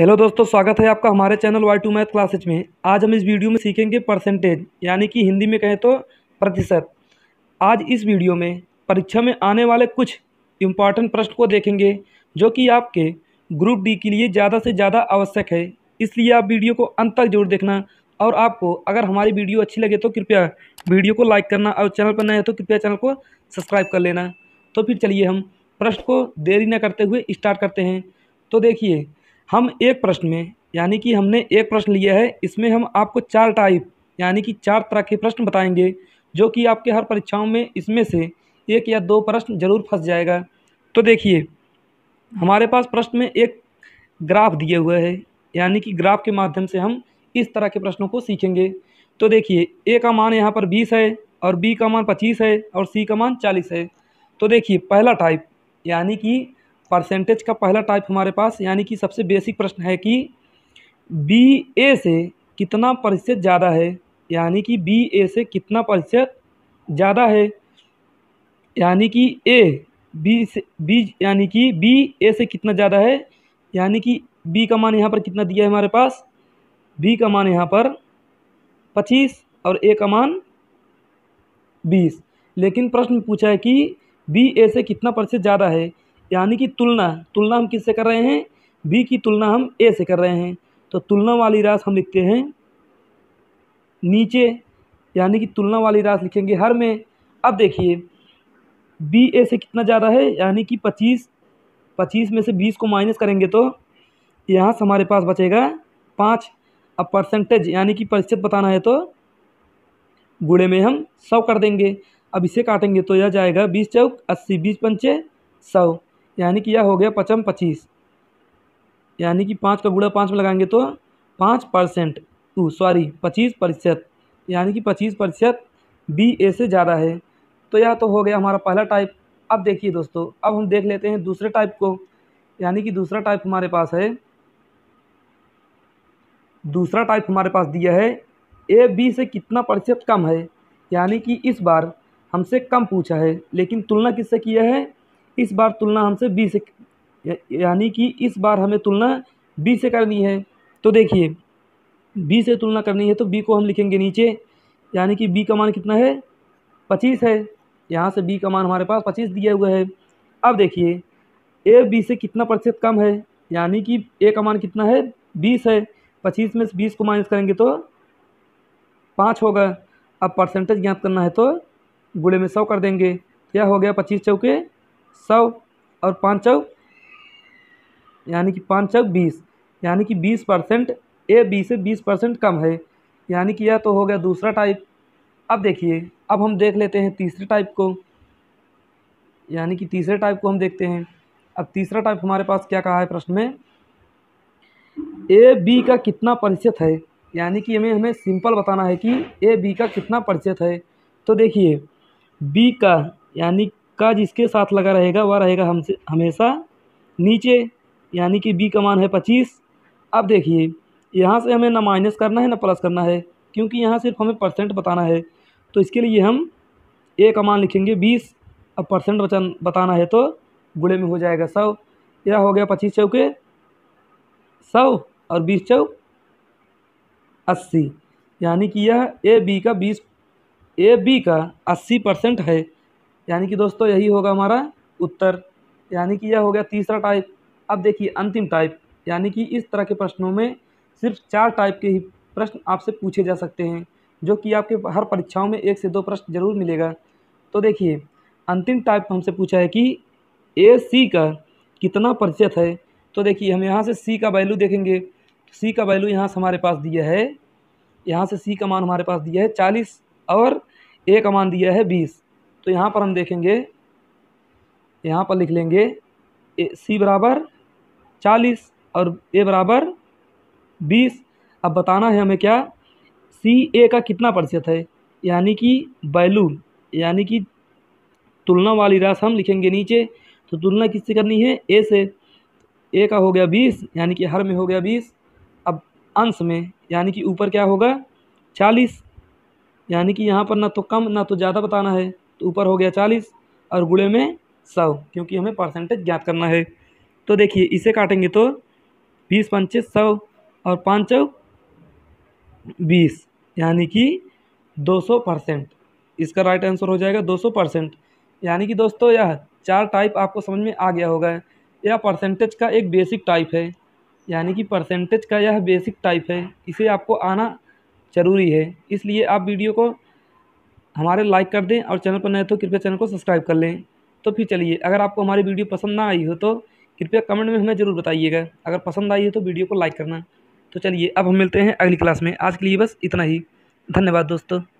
hello दोस्तों स्वागत है आपका हमारे channel Y two math classes में आज हम इस वीडियो में सीखेंगे परसेंटेज यानी कि हिंदी में कहें तो प्रतिशत आज इस वीडियो में परीक्षा में आने वाले कुछ इम्पॉर्टेंट प्रश्न को देखेंगे जो कि आपके ग्रुप डी के लिए ज़्यादा से ज़्यादा आवश्यक है इसलिए आप वीडियो को अंत तक जरूर देखना और आपको अगर हमारी वीडियो अच्छी लगे तो कृपया वीडियो को लाइक करना और चैनल पर नए तो कृपया चैनल को सब्सक्राइब कर लेना तो फिर चलिए हम प्रश्न को देरी न करते हुए स्टार्ट करते हैं तो देखिए हम एक प्रश्न में यानी कि हमने एक प्रश्न लिया है इसमें हम आपको चार टाइप यानी कि चार तरह के प्रश्न बताएंगे जो कि आपके हर परीक्षाओं में इसमें से एक या दो प्रश्न जरूर फंस जाएगा तो देखिए हमारे पास प्रश्न में एक ग्राफ दिया हुआ है यानी कि ग्राफ के माध्यम से हम इस तरह के प्रश्नों को सीखेंगे तो देखिए ए का मान यहाँ पर बीस है और बी का मान पच्चीस है और सी का मान चालीस है तो देखिए पहला टाइप यानी कि परसेंटेज का पहला टाइप हमारे पास यानी कि सबसे बेसिक प्रश्न है कि बी ए से कितना प्रतिशत ज़्यादा है यानी कि बी ए से कितना प्रतिशत ज़्यादा है यानी कि ए बी से बी यानी कि बी ए से कितना ज़्यादा है यानी कि बी का मान यहाँ पर कितना दिया है हमारे पास बी का मान यहाँ पर पच्चीस और ए का मान बीस लेकिन प्रश्न पूछा है कि बी ए से कितना प्रतिशत ज़्यादा है यानी कि तुलना तुलना हम किससे कर रहे हैं बी की तुलना हम ए से कर रहे हैं तो तुलना वाली रास हम लिखते हैं नीचे यानी कि तुलना वाली रास लिखेंगे हर में अब देखिए बी ए से कितना ज़्यादा है यानी कि पच्चीस पच्चीस में से बीस को माइनस करेंगे तो यहाँ से हमारे पास बचेगा पाँच अब परसेंटेज यानी कि प्रतिशत बताना है तो गुड़े में हम सौ कर देंगे अब इसे काटेंगे तो यह जाएगा बीस चौक अस्सी बीस पंचे सौ यानी कि यह हो गया पचम पच्चीस यानी कि पाँच का बूढ़ा पाँच में लगाएंगे तो पाँच परसेंट टू सॉरी पच्चीस प्रतिशत यानी कि पच्चीस प्रतिशत बी ए से ज़्यादा है तो यह तो हो गया हमारा पहला टाइप अब देखिए दोस्तों अब हम देख लेते हैं दूसरे टाइप को यानी कि दूसरा टाइप हमारे पास है दूसरा टाइप हमारे पास दिया है ए बी से कितना प्रतिशत कम है यानी कि इस बार हमसे कम पूछा है लेकिन तुलना किससे किया है इस बार तुलना हमसे बी से यानी कि इस बार हमें तुलना बी से करनी है तो देखिए बी से तुलना करनी है तो बी को हम लिखेंगे नीचे यानी कि बी का मान कितना है पच्चीस है यहाँ से बी का मान हमारे पास पच्चीस दिया हुआ है अब देखिए ए बी से कितना प्रतिशत कम है यानी कि ए का मान कितना है बीस है पच्चीस में से बीस को माइनस करेंगे तो पाँच होगा अब परसेंटेज ज्ञात करना है तो गुड़े में सौ कर देंगे क्या तो हो गया पच्चीस चौके सौ और पाँच यानी कि पाँच बीस यानी कि बीस परसेंट ए बी से बीस परसेंट कम है यानी कि यह तो हो गया दूसरा टाइप अब देखिए अब हम देख लेते हैं तीसरे टाइप को यानी कि तीसरे टाइप को हम देखते हैं अब तीसरा टाइप हमारे पास क्या कहा है प्रश्न में ए बी का कितना प्रतिशत है यानी कि हमें हमें सिंपल बताना है कि ए बी का कितना प्रतिशत है तो देखिए बी का यानी का जिसके साथ लगा रहेगा वह रहेगा हमसे हमेशा नीचे यानी कि बी का मान है पच्चीस अब देखिए यहाँ से हमें ना माइनस करना है ना प्लस करना है क्योंकि यहाँ सिर्फ हमें परसेंट बताना है तो इसके लिए हम ए का मान लिखेंगे बीस अब परसेंट बचन बताना है तो गुड़े में हो जाएगा सौ यह हो गया पच्चीस चौके सौ और बीस चौ अस्सी यानी कि यह ए बी का बीस ए बी का अस्सी परसेंट है यानी कि दोस्तों यही होगा हमारा उत्तर यानी कि यह हो गया तीसरा टाइप अब देखिए अंतिम टाइप यानी कि इस तरह के प्रश्नों में सिर्फ चार टाइप के ही प्रश्न आपसे पूछे जा सकते हैं जो कि आपके हर परीक्षाओं में एक से दो प्रश्न जरूर मिलेगा तो देखिए अंतिम टाइप हमसे पूछा है कि ए सी का कितना प्रतिशत है तो देखिए हम यहाँ से सी का वैल्यू देखेंगे सी का वैल्यू यहाँ से हमारे पास दिया है यहाँ से सी का मान हमारे पास दिया है चालीस और ए का मान दिया है बीस तो यहाँ पर हम देखेंगे यहाँ पर लिख लेंगे ए सी बराबर चालीस और ए बराबर बीस अब बताना है हमें क्या सी ए का कितना प्रतिशत है यानी कि बैलून यानी कि तुलना वाली राशि हम लिखेंगे नीचे तो तुलना किससे करनी है ए से ए का हो गया बीस यानी कि हर में हो गया बीस अब अंश में यानी कि ऊपर क्या होगा चालीस यानी कि यहाँ पर ना तो कम ना तो ज़्यादा बताना है तो ऊपर हो गया चालीस और गुड़े में सौ क्योंकि हमें परसेंटेज ज्ञात करना है तो देखिए इसे काटेंगे तो बीस पंचे सौ और पाँच बीस यानी कि दो सौ परसेंट इसका राइट आंसर हो जाएगा दो सौ परसेंट यानी कि दोस्तों यह चार टाइप आपको समझ में आ गया होगा यह परसेंटेज का एक बेसिक टाइप है यानी कि परसेंटेज का यह बेसिक टाइप है इसे आपको आना ज़रूरी है इसलिए आप वीडियो को हमारे लाइक कर दें और चैनल पर नए तो कृपया चैनल को सब्सक्राइब कर लें तो फिर चलिए अगर आपको हमारी वीडियो पसंद ना आई हो तो कृपया कमेंट में हमें ज़रूर बताइएगा अगर पसंद आई हो तो वीडियो को लाइक करना तो चलिए अब हम मिलते हैं अगली क्लास में आज के लिए बस इतना ही धन्यवाद दोस्तों